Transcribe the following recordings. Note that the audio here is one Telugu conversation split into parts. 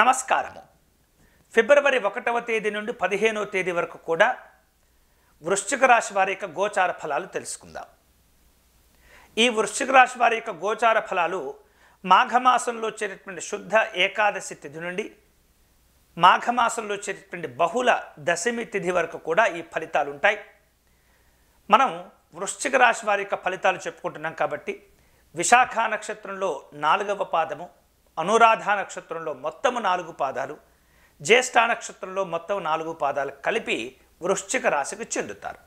నమస్కారము ఫిబ్రవరి ఒకటవ తేదీ నుండి పదిహేనవ తేదీ వరకు కూడా వృశ్చిక రాశి వారి యొక్క గోచార ఫలాలు తెలుసుకుందాం ఈ వృశ్చిక రాశి వారి యొక్క గోచార ఫలాలు మాఘమాసంలో వచ్చేటటువంటి శుద్ధ ఏకాదశి తిథి నుండి మాఘమాసంలో వచ్చేటటువంటి బహుళ దశమి తిథి వరకు కూడా ఈ ఫలితాలు ఉంటాయి మనం వృశ్చిక రాశి వారి యొక్క ఫలితాలు చెప్పుకుంటున్నాం కాబట్టి విశాఖ నక్షత్రంలో నాలుగవ పాదము అనురాధ నక్షత్రంలో మొత్తము నాలుగు పాదాలు జ్యేష్ఠ నక్షత్రంలో మొత్తం నాలుగు పాదాలు కలిపి వృశ్చిక రాశికి చెందుతారు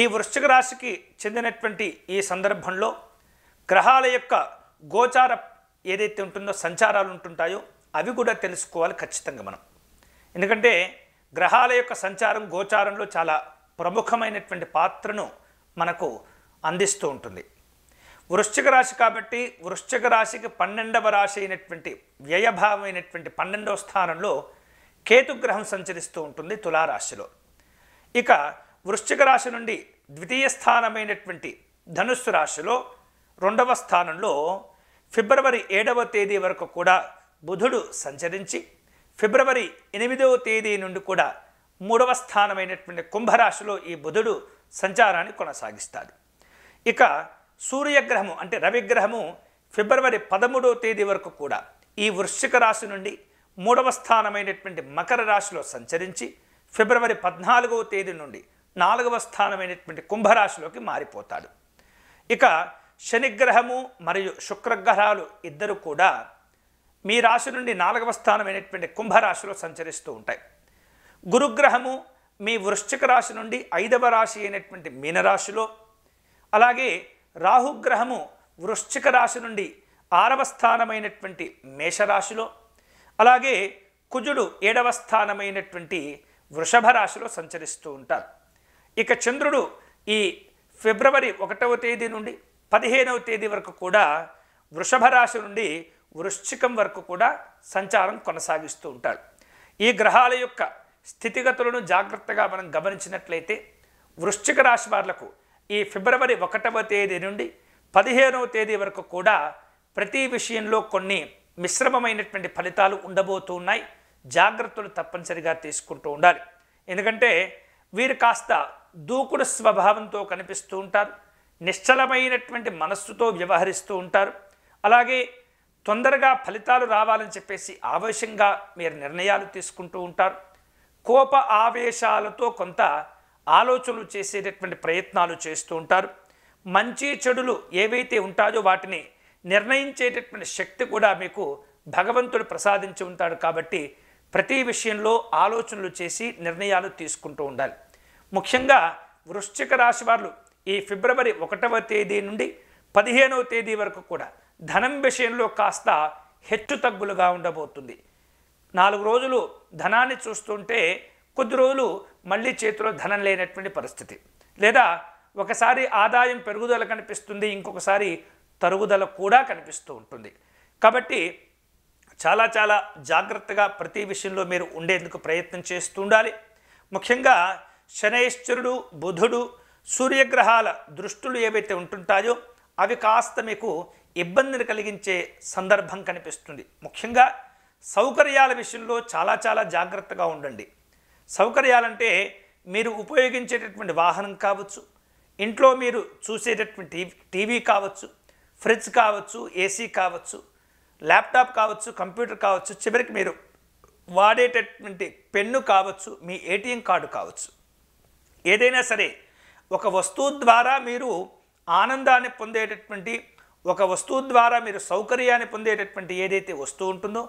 ఈ వృశ్చిక రాశికి చెందినటువంటి ఈ సందర్భంలో గ్రహాల యొక్క గోచార ఏదైతే ఉంటుందో సంచారాలు ఉంటుంటాయో అవి కూడా తెలుసుకోవాలి ఖచ్చితంగా మనం ఎందుకంటే గ్రహాల యొక్క సంచారం గోచారంలో చాలా ప్రముఖమైనటువంటి పాత్రను మనకు అందిస్తూ ఉంటుంది వృశ్చిక రాశి కాబట్టి వృశ్చిక రాశికి పన్నెండవ రాశి అయినటువంటి వ్యయభావం అయినటువంటి పన్నెండవ స్థానంలో కేతుగ్రహం సంచరిస్తూ ఉంటుంది తులారాశిలో ఇక వృశ్చిక రాశి నుండి ద్వితీయ స్థానమైనటువంటి ధనుస్సు రాశిలో రెండవ స్థానంలో ఫిబ్రవరి ఏడవ తేదీ వరకు కూడా బుధుడు సంచరించి ఫిబ్రవరి ఎనిమిదవ తేదీ నుండి కూడా మూడవ స్థానమైనటువంటి కుంభరాశిలో ఈ బుధుడు సంచారాన్ని కొనసాగిస్తాడు ఇక సూర్యగ్రహము అంటే రవిగ్రహము ఫిబ్రవరి పదమూడవ తేదీ వరకు కూడా ఈ వృశ్చిక రాశి నుండి మూడవ స్థానమైనటువంటి మకర రాశిలో సంచరించి ఫిబ్రవరి పద్నాలుగవ తేదీ నుండి నాలుగవ స్థానమైనటువంటి కుంభరాశిలోకి మారిపోతాడు ఇక శనిగ్రహము మరియు శుక్రగ్రహాలు ఇద్దరు కూడా మీ రాశి నుండి నాలుగవ స్థానమైనటువంటి కుంభరాశిలో సంచరిస్తూ ఉంటాయి గురుగ్రహము మీ వృశ్చిక రాశి నుండి ఐదవ రాశి అయినటువంటి మీనరాశిలో అలాగే రాహుగ్రహము వృశ్చిక రాశి నుండి ఆరవ స్థానమైనటువంటి మేషరాశిలో అలాగే కుజుడు ఏడవ స్థానమైనటువంటి వృషభ రాశిలో సంచరిస్తూ ఉంటారు ఇక చంద్రుడు ఈ ఫిబ్రవరి ఒకటవ తేదీ నుండి పదిహేనవ తేదీ వరకు కూడా వృషభ రాశి నుండి వృశ్చికం వరకు కూడా సంచారం కొనసాగిస్తూ ఉంటాడు ఈ గ్రహాల యొక్క స్థితిగతులను జాగ్రత్తగా మనం గమనించినట్లయితే వృశ్చిక రాశి వాళ్లకు ఈ ఫిబ్రవరి ఒకటవ తేదీ నుండి పదిహేనవ తేదీ వరకు కూడా ప్రతి విషయంలో కొన్ని మిశ్రమమైనటువంటి ఫలితాలు ఉండబోతున్నాయి జాగ్రత్తలు తప్పనిసరిగా తీసుకుంటూ ఉండాలి ఎందుకంటే వీరు కాస్త దూకుడు స్వభావంతో కనిపిస్తూ ఉంటారు నిశ్చలమైనటువంటి మనస్సుతో వ్యవహరిస్తూ ఉంటారు అలాగే తొందరగా ఫలితాలు రావాలని చెప్పేసి ఆవేశంగా మీరు నిర్ణయాలు తీసుకుంటూ ఉంటారు కోప ఆవేశాలతో కొంత ఆలోచనలు చేసేటటువంటి ప్రయత్నాలు చేస్తూ ఉంటారు మంచి చెడులు ఏవైతే ఉంటాయో వాటిని నిర్ణయించేటటువంటి శక్తి కూడా మీకు భగవంతుడు ప్రసాదించి ఉంటాడు కాబట్టి ప్రతి విషయంలో ఆలోచనలు చేసి నిర్ణయాలు తీసుకుంటూ ఉండాలి ముఖ్యంగా వృశ్చిక రాశి వాళ్ళు ఈ ఫిబ్రవరి ఒకటవ తేదీ నుండి పదిహేనవ తేదీ వరకు కూడా ధనం విషయంలో కాస్త హెచ్చు తగ్గులుగా ఉండబోతుంది నాలుగు రోజులు ధనాన్ని చూస్తుంటే కొద్ది రోజులు మళ్ళీ చేతిలో ధనం లేనటువంటి పరిస్థితి లేదా ఒకసారి ఆదాయం పెరుగుదల కనిపిస్తుంది ఇంకొకసారి తరుగుదల కూడా కనిపిస్తూ ఉంటుంది కాబట్టి చాలా చాలా జాగ్రత్తగా ప్రతి విషయంలో మీరు ఉండేందుకు ప్రయత్నం చేస్తూ ఉండాలి ముఖ్యంగా శనైశ్వరుడు బుధుడు సూర్యగ్రహాల దృష్టులు ఏవైతే ఉంటుంటాయో అవి కాస్త మీకు ఇబ్బందిని కలిగించే సందర్భం కనిపిస్తుంది ముఖ్యంగా సౌకర్యాల విషయంలో చాలా చాలా జాగ్రత్తగా ఉండండి సౌకర్యాలంటే మీరు ఉపయోగించేటటువంటి వాహనం కావచ్చు ఇంట్లో మీరు చూసేటటువంటి టీవీ కావచ్చు ఫ్రిడ్జ్ కావచ్చు ఏసీ కావచ్చు ల్యాప్టాప్ కావచ్చు కంప్యూటర్ కావచ్చు చివరికి మీరు వాడేటటువంటి పెన్ను కావచ్చు మీ ఏటీఎం కార్డు కావచ్చు ఏదైనా సరే ఒక వస్తువు ద్వారా మీరు ఆనందాన్ని పొందేటటువంటి ఒక వస్తువు ద్వారా మీరు సౌకర్యాన్ని పొందేటటువంటి ఏదైతే వస్తువు ఉంటుందో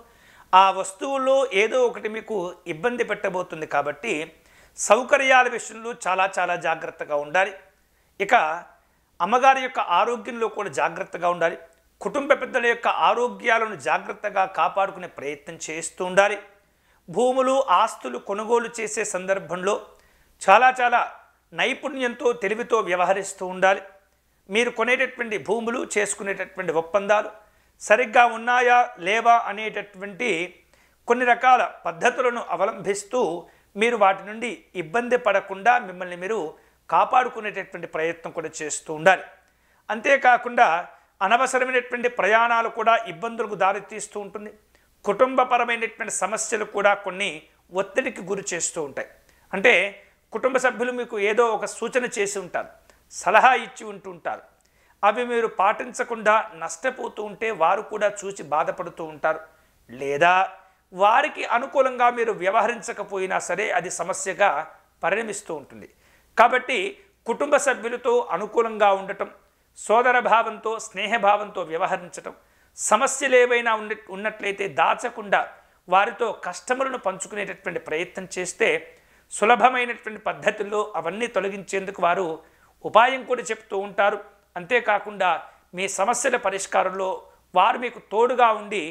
ఆ వస్తువుల్లో ఏదో ఒకటి మీకు ఇబ్బంది పెట్టబోతుంది కాబట్టి సౌకర్యాల విషయంలో చాలా చాలా జాగ్రత్తగా ఉండాలి ఇక అమ్మగారి యొక్క ఆరోగ్యంలో కూడా జాగ్రత్తగా ఉండాలి కుటుంబ పెద్దల యొక్క ఆరోగ్యాలను జాగ్రత్తగా కాపాడుకునే ప్రయత్నం చేస్తూ ఉండాలి భూములు ఆస్తులు కొనుగోలు చేసే సందర్భంలో చాలా చాలా నైపుణ్యంతో తెలివితో వ్యవహరిస్తూ ఉండాలి మీరు కొనేటటువంటి భూములు చేసుకునేటటువంటి ఒప్పందాలు సరిగ్గా ఉన్నాయా లేవా అనేటటువంటి కొన్ని రకాల పద్ధతులను అవలంబిస్తూ మీరు వాటి నుండి ఇబ్బంది పడకుండా మిమ్మల్ని మీరు కాపాడుకునేటటువంటి ప్రయత్నం కూడా చేస్తూ ఉండాలి అంతేకాకుండా అనవసరమైనటువంటి ప్రయాణాలు కూడా ఇబ్బందులకు దారితీస్తూ ఉంటుంది కుటుంబపరమైనటువంటి సమస్యలు కూడా కొన్ని ఒత్తిడికి గురి చేస్తూ ఉంటాయి అంటే కుటుంబ సభ్యులు మీకు ఏదో ఒక సూచన చేసి ఉంటారు సలహా ఇచ్చి ఉంటుంటారు అవి మీరు పాటించకుండా నష్టపోతూ ఉంటే వారు కూడా చూసి బాధపడుతూ ఉంటారు లేదా వారికి అనుకూలంగా మీరు వ్యవహరించకపోయినా సరే అది సమస్యగా పరిణమిస్తూ ఉంటుంది కాబట్టి కుటుంబ సభ్యులతో అనుకూలంగా ఉండటం సోదర భావంతో స్నేహభావంతో వ్యవహరించటం సమస్యలు ఏవైనా ఉన్న ఉన్నట్లయితే దాచకుండా వారితో కష్టములను పంచుకునేటటువంటి ప్రయత్నం చేస్తే సులభమైనటువంటి పద్ధతుల్లో అవన్నీ తొలగించేందుకు వారు ఉపాయం కూడా చెప్తూ ఉంటారు అంతేకాకుండా మీ సమస్యల పరిష్కారంలో వారు మీకు తోడుగా ఉండి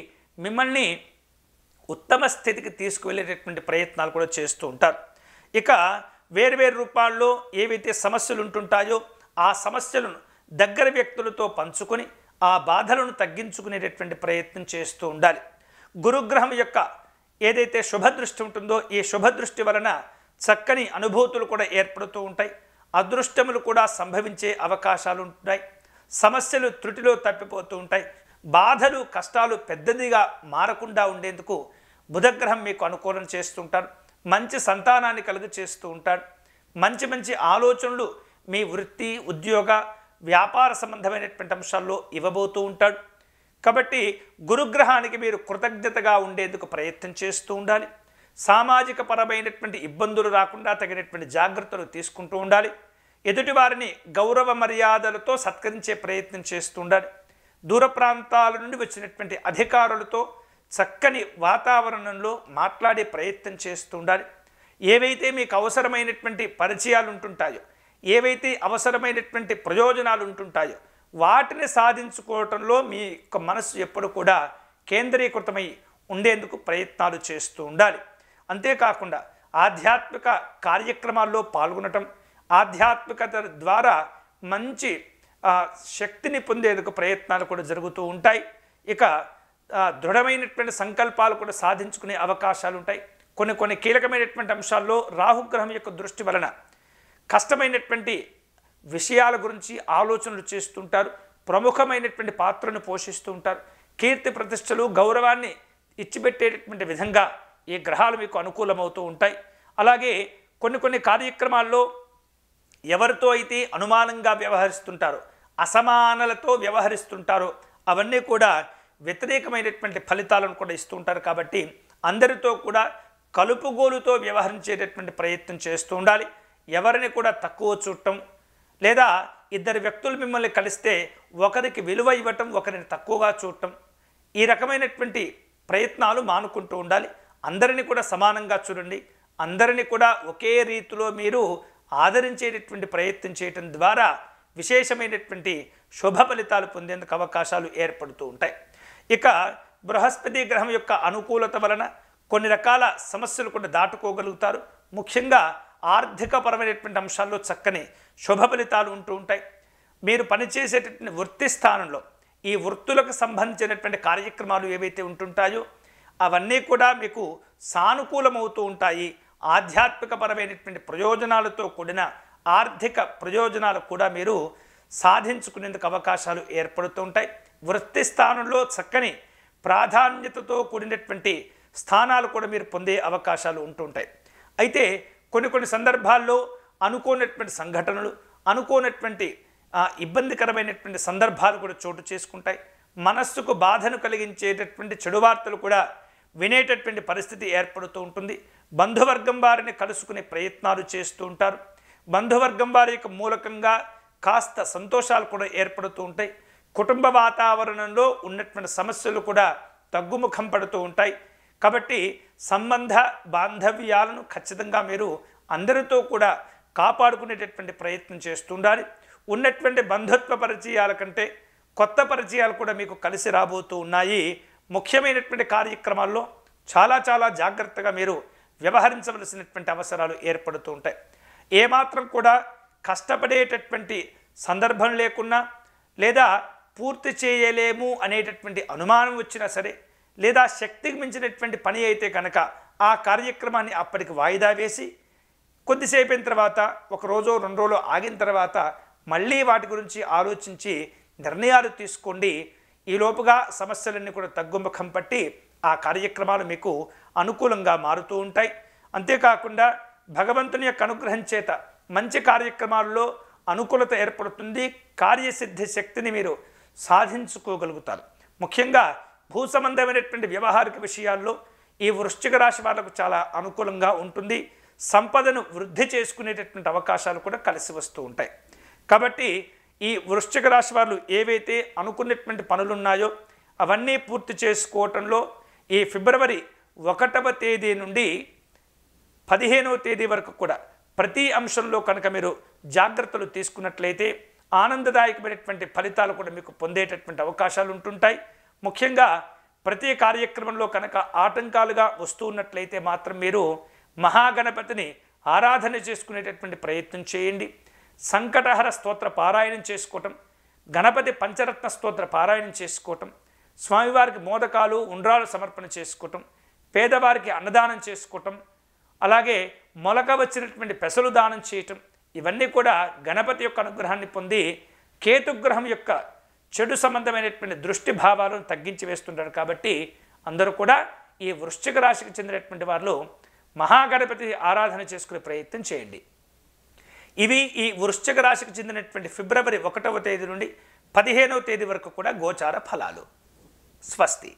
మిమ్మల్ని ఉత్తమ స్థితికి తీసుకువెళ్ళేటటువంటి ప్రయత్నాలు కూడా చేస్తూ ఉంటారు ఇక వేర్వేరు రూపాల్లో ఏవైతే సమస్యలు ఉంటుంటాయో ఆ సమస్యలను దగ్గర వ్యక్తులతో పంచుకొని ఆ బాధలను తగ్గించుకునేటటువంటి ప్రయత్నం చేస్తూ ఉండాలి గురుగ్రహం యొక్క ఏదైతే శుభదృష్టి ఉంటుందో ఈ శుభదృష్టి వలన చక్కని అనుభూతులు కూడా ఏర్పడుతూ ఉంటాయి అదృష్టములు కూడా సంభవించే అవకాశాలు ఉంటున్నాయి సమస్యలు త్రుటిలో తప్పిపోతూ ఉంటాయి బాధలు కష్టాలు పెద్దదిగా మారకుండా ఉండేందుకు బుధగ్రహం మీకు అనుకూలం చేస్తుంటారు మంచి సంతానాన్ని కలుగు చేస్తూ ఉంటాడు మంచి మంచి ఆలోచనలు మీ వృత్తి ఉద్యోగ వ్యాపార సంబంధమైనటువంటి అంశాల్లో ఇవ్వబోతూ ఉంటాడు కాబట్టి గురుగ్రహానికి మీరు కృతజ్ఞతగా ఉండేందుకు ప్రయత్నం చేస్తూ ఉండాలి సామాజిక పరమైనటువంటి ఇబ్బందులు రాకుండా తగినటువంటి జాగ్రత్తలు తీసుకుంటూ ఉండాలి ఎదుటివారిని గౌరవ మర్యాదలతో సత్కరించే ప్రయత్నం చేస్తూ ఉండాలి దూర ప్రాంతాల నుండి వచ్చినటువంటి అధికారులతో చక్కని వాతావరణంలో మాట్లాడే ప్రయత్నం చేస్తూ ఉండాలి ఏవైతే మీకు అవసరమైనటువంటి పరిచయాలు ఉంటుంటాయో ఏవైతే అవసరమైనటువంటి ప్రయోజనాలు ఉంటుంటాయో వాటిని సాధించుకోవటంలో మీ యొక్క మనసు ఎప్పుడు కూడా కేంద్రీకృతమై ఉండేందుకు ప్రయత్నాలు చేస్తూ ఉండాలి అంతేకాకుండా ఆధ్యాత్మిక కార్యక్రమాల్లో పాల్గొనటం ఆధ్యాత్మికత ద్వారా మంచి శక్తిని పొందేందుకు ప్రయత్నాలు కూడా జరుగుతూ ఉంటాయి ఇక దృఢమైనటువంటి సంకల్పాలు కూడా సాధించుకునే అవకాశాలు ఉంటాయి కొన్ని కొన్ని కీలకమైనటువంటి అంశాల్లో రాహుగ్రహం యొక్క దృష్టి వలన కష్టమైనటువంటి విషయాల గురించి ఆలోచనలు చేస్తుంటారు ప్రముఖమైనటువంటి పాత్రను పోషిస్తూ ఉంటారు కీర్తి ప్రతిష్టలు గౌరవాన్ని ఇచ్చిపెట్టేటటువంటి విధంగా ఈ గ్రహాలు మీకు అనుకూలమవుతూ ఉంటాయి అలాగే కొన్ని కొన్ని కార్యక్రమాల్లో ఎవరితో అయితే అనుమానంగా వ్యవహరిస్తుంటారో అసమానలతో వ్యవహరిస్తుంటారో అవన్నీ కూడా వ్యతిరేకమైనటువంటి ఫలితాలను కూడా ఇస్తూ ఉంటారు కాబట్టి అందరితో కూడా కలుపుగోలుతో వ్యవహరించేటటువంటి ప్రయత్నం చేస్తూ ఉండాలి ఎవరిని కూడా తక్కువ చూడటం లేదా ఇద్దరు వ్యక్తులు మిమ్మల్ని కలిస్తే ఒకరికి విలువ ఇవ్వటం ఒకరిని తక్కువగా చూడటం ఈ రకమైనటువంటి ప్రయత్నాలు మానుకుంటూ ఉండాలి అందరినీ కూడా సమానంగా చూడండి అందరినీ కూడా ఒకే రీతిలో మీరు ఆదరించేటటువంటి ప్రయత్నం చేయటం ద్వారా విశేషమైనటువంటి శుభ ఫలితాలు పొందేందుకు అవకాశాలు ఏర్పడుతూ ఉంటాయి ఇక బృహస్పతి గ్రహం యొక్క అనుకూలత వలన కొన్ని రకాల సమస్యలు కూడా దాటుకోగలుగుతారు ముఖ్యంగా ఆర్థికపరమైనటువంటి అంశాల్లో చక్కని శుభ ఫలితాలు ఉంటూ ఉంటాయి మీరు పనిచేసేటటువంటి వృత్తి స్థానంలో ఈ వృత్తులకు సంబంధించినటువంటి కార్యక్రమాలు ఏవైతే ఉంటుంటాయో అవన్నీ కూడా మీకు సానుకూలమవుతూ ఉంటాయి ఆధ్యాత్మికపరమైనటువంటి ప్రయోజనాలతో కూడిన ఆర్థిక ప్రయోజనాలు కూడా మీరు సాధించుకునేందుకు అవకాశాలు ఏర్పడుతూ ఉంటాయి వృత్తి స్థానంలో చక్కని ప్రాధాన్యతతో కూడినటువంటి స్థానాలు కూడా మీరు పొందే అవకాశాలు ఉంటాయి అయితే కొన్ని కొన్ని సందర్భాల్లో అనుకోనటువంటి సంఘటనలు అనుకోనటువంటి ఇబ్బందికరమైనటువంటి సందర్భాలు కూడా చోటు చేసుకుంటాయి మనస్సుకు బాధను కలిగించేటటువంటి చెడు వార్తలు కూడా వినేటటువంటి పరిస్థితి ఏర్పడుతూ ఉంటుంది బంధువర్గం వారిని కలుసుకునే ప్రయత్నాలు చేస్తూ ఉంటారు బంధువర్గం వారి యొక్క మూలకంగా కాస్త సంతోషాలు కూడా ఏర్పడుతూ ఉంటాయి కుటుంబ వాతావరణంలో ఉన్నటువంటి సమస్యలు కూడా తగ్గుముఖం పడుతూ ఉంటాయి కాబట్టి సంబంధ బాంధవ్యాలను ఖచ్చితంగా మీరు అందరితో కూడా కాపాడుకునేటటువంటి ప్రయత్నం చేస్తుండాలి ఉన్నటువంటి బంధుత్వ పరిచయాల కంటే కొత్త పరిచయాలు కూడా మీకు కలిసి రాబోతూ ఉన్నాయి ముఖ్యమైనటువంటి కార్యక్రమాల్లో చాలా చాలా జాగ్రత్తగా మీరు వ్యవహరించవలసినటువంటి అవసరాలు ఏర్పడుతూ ఉంటాయి ఏమాత్రం కూడా కష్టపడేటటువంటి సందర్భం లేకున్నా లేదా పూర్తి చేయలేము అనేటటువంటి అనుమానం వచ్చినా సరే లేదా శక్తికి మించినటువంటి పని అయితే కనుక ఆ కార్యక్రమాన్ని అప్పటికి వాయిదా వేసి కొద్దిసేపైన తర్వాత ఒక రోజు రెండు రోజులు ఆగిన తర్వాత మళ్ళీ వాటి గురించి ఆలోచించి నిర్ణయాలు తీసుకోండి ఈలోపుగా సమస్యలన్నీ కూడా తగ్గుముఖం పట్టి ఆ కార్యక్రమాలు మీకు అనుకూలంగా మారుతూ ఉంటాయి అంతేకాకుండా భగవంతుని యొక్క అనుగ్రహం చేత మంచి కార్యక్రమాల్లో అనుకూలత ఏర్పడుతుంది కార్యసిద్ధి శక్తిని మీరు సాధించుకోగలుగుతారు ముఖ్యంగా భూ సంబంధమైనటువంటి వ్యవహారిక విషయాల్లో ఈ వృశ్చిక రాశి వాళ్ళకు చాలా అనుకూలంగా ఉంటుంది సంపదను వృద్ధి చేసుకునేటటువంటి అవకాశాలు కూడా కలిసి వస్తూ ఉంటాయి కాబట్టి ఈ వృశ్చిక రాశి వాళ్ళు ఏవైతే అనుకున్నటువంటి పనులున్నాయో అవన్నీ పూర్తి చేసుకోవటంలో ఈ ఫిబ్రవరి ఒకటవ తేదీ నుండి పదిహేనవ తేదీ వరకు కూడా ప్రతి అంశంలో కనుక మీరు జాగ్రత్తలు తీసుకున్నట్లయితే ఆనందదాయకమైనటువంటి ఫలితాలు కూడా మీకు పొందేటటువంటి అవకాశాలు ఉంటుంటాయి ముఖ్యంగా ప్రతి కార్యక్రమంలో కనుక ఆటంకాలుగా వస్తూ మాత్రం మీరు మహాగణపతిని ఆరాధన చేసుకునేటటువంటి ప్రయత్నం చేయండి సంకటహర స్తోత్ర పారాయణం చేసుకోవటం గణపతి పంచరత్న స్తోత్ర పారాయణం చేసుకోవటం స్వామివారికి మోదకాలు ఉండ్రాలు సమర్పణ చేసుకోవటం పేదవారికి అన్నదానం చేసుకోవటం అలాగే మొలక వచ్చినటువంటి పెసలు దానం చేయటం ఇవన్నీ కూడా గణపతి యొక్క అనుగ్రహాన్ని పొంది కేతుగ్రహం యొక్క చెడు సంబంధమైనటువంటి దృష్టి భావాలను తగ్గించి వేస్తుంటారు కాబట్టి అందరూ కూడా ఈ వృశ్చిక రాశికి చెందినటువంటి వాళ్ళు మహాగణపతి ఆరాధన చేసుకునే ప్రయత్నం చేయండి ఇవి ఈ వృశ్చిక రాశికి చెందినటువంటి ఫిబ్రవరి ఒకటవ తేదీ నుండి పదిహేనవ తేదీ వరకు కూడా గోచార ఫలాలు స్వస్తి